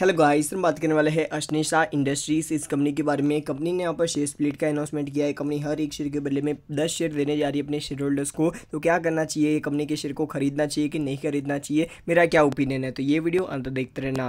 hello guys हम बात करने वाले हैं अश्नी इंडस्ट्रीज इस कंपनी के बारे में कंपनी ने यहाँ पर शेयर स्प्लिट का अनाउंसमेंट किया है कंपनी हर एक शेयर के बदले में दस शेयर देने जा रही है अपने शेयर होल्डर्स को तो क्या करना चाहिए कंपनी के शेयर को खरीदना चाहिए कि नहीं खरीदना चाहिए मेरा क्या ओपिनियन है तो ये वीडियो अंत देखते रहना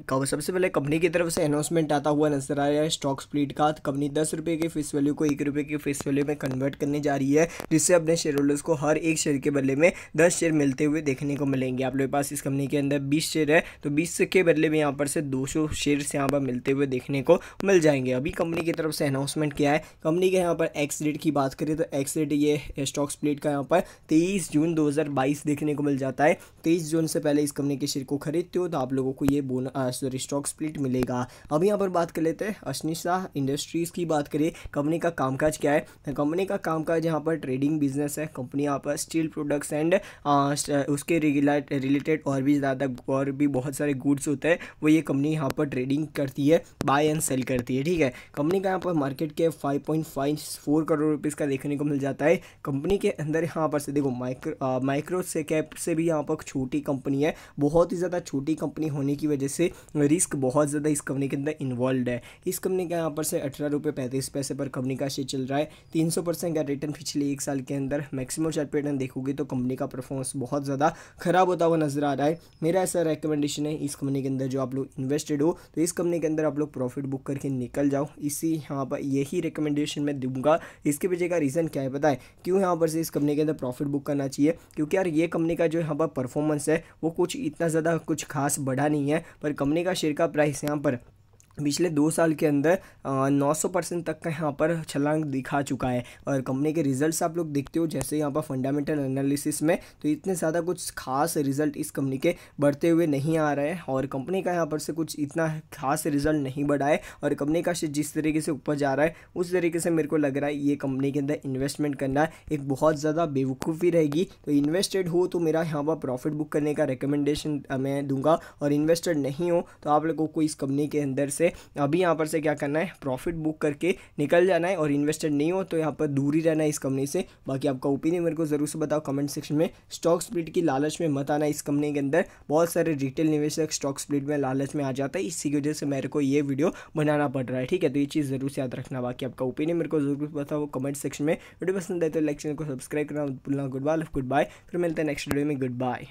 सबसे पहले कंपनी की तरफ से अनाउंसमेंट आता हुआ नजर आया है स्टॉक स्प्लिट का कंपनी तो दस रुपये के फेस वैल्यू को एक रुपये के फेस वैल्यू में कन्वर्ट करने जा रही है जिससे अपने शेयर होल्डर्स को हर एक शेयर के बदले में दस शेयर मिलते हुए देखने को मिलेंगे आप लोग पास इस कंपनी के अंदर बीस शेयर है तो बीस के बदले में यहाँ पर से दो सौ शेयर यहाँ पर मिलते हुए देखने को मिल जाएंगे अभी कंपनी की तरफ से अनाउंसमेंट किया है कंपनी के यहाँ पर एक्स डेट की बात करें तो एक्स डेट ये स्टॉक स्प्लिट का यहाँ पर तेईस जून दो देखने को मिल जाता है तेईस जून से पहले इस कंपनी के शेयर को खरीदते हो तो आप लोगों को ये बोना सॉरी स्टॉक स्प्लिट मिलेगा अब यहाँ पर बात कर लेते हैं अश्निशा इंडस्ट्रीज़ की बात करिए कंपनी का कामकाज क्या है कंपनी का कामकाज यहाँ पर ट्रेडिंग बिजनेस है कंपनी यहाँ पर स्टील प्रोडक्ट्स एंड उसके रिलेटेड और भी ज़्यादा और भी बहुत सारे गुड्स होते हैं वो ये कंपनी यहाँ पर ट्रेडिंग करती है बाय एंड सेल करती है ठीक है कंपनी का यहाँ पर मार्केट के five point five four crore rupees का देखने को मिल जाता है कंपनी के अंदर यहाँ पर से देखो माइक्रो माइक्रो uh, से कैप से भी यहाँ पर छोटी कंपनी है बहुत ही ज़्यादा छोटी कंपनी होने की वजह से रिस्क बहुत ज़्यादा इस कंपनी के अंदर इन्वॉल्व है इस कंपनी का यहाँ पर से अठारह रुपये पैंतीस पैसे पर कंपनी का शेयर चल रहा है तीन सौ परसेंट का रिटर्न पिछले एक साल के अंदर मैक्सिमम चार्ट पैटर्न देखोगे तो कंपनी का परफॉर्मेंस बहुत ज़्यादा खराब होता हुआ नजर आ रहा है मेरा ऐसा रिकमेंडेशन है इस कंपनी के अंदर जो आप लोग इन्वेस्टेड हो तो इस कंपनी के अंदर आप लोग प्रॉफिट बुक करके निकल जाओ इसी यहाँ पर यही रिकमेंडेशन मैं दूंगा इसके पीछे का रीज़न क्या है पता है क्यों यहाँ पर से इस कंपनी के अंदर प्रॉफिट बुक करना चाहिए क्योंकि यार ये कंपनी का जो यहाँ पर परफॉर्मेंस है वो कुछ इतना ज़्यादा कुछ खास बढ़ा नहीं है पर कंपनी का शेयर का प्राइस यहाँ पर पिछले दो साल के अंदर नौ सौ परसेंट तक का यहाँ पर छलांग दिखा चुका है और कंपनी के रिजल्ट्स आप लोग देखते हो जैसे यहाँ पर फंडामेंटल एनालिसिस में तो इतने ज़्यादा कुछ खास रिजल्ट इस कंपनी के बढ़ते हुए नहीं आ रहे हैं और कंपनी का यहाँ पर से कुछ इतना खास रिजल्ट नहीं बढ़ा है और कंपनी का जिस तरीके से ऊपर जा रहा है उस तरीके से मेरे को लग रहा है ये कंपनी के अंदर इन्वेस्टमेंट करना एक बहुत ज़्यादा बेवकूफ़ी रहेगी तो इन्वेस्टेड हो तो मेरा यहाँ पर प्रॉफिट बुक करने का रिकमेंडेशन मैं दूंगा और इन्वेस्टेड नहीं हो तो आप लोगों को इस कंपनी के अंदर से से अभी यहाँ पर से क्या करना है प्रॉफिट बुक करके निकल जाना है और इन्वेस्टेड नहीं हो तो यहाँ पर दूर ही रहना है इस कंपनी से बाकी आपका ओपिनियन मेरे को ज़रूर से बताओ कमेंट सेक्शन में स्टॉक स्प्लिट की लालच में मत आना इस कंपनी के अंदर बहुत सारे रिटेल निवेशक स्टॉक स्प्लिट में लालच में आ जाता है इसी की वजह से मेरे को ये वीडियो बनाना पड़ रहा है ठीक है तो ये चीज़ ज़रूर से याद रखना बाकी आपका ओपिनियन मेरे को ज़रूर बताओ कमेंट सेक्शन में वीडियो पसंद है तो लाइक चैनल को सब्सक्राइब करना बुलना गुड बाय गुड बाय फिर मिलते हैं नेक्स्ट वीडियो में गुड बाय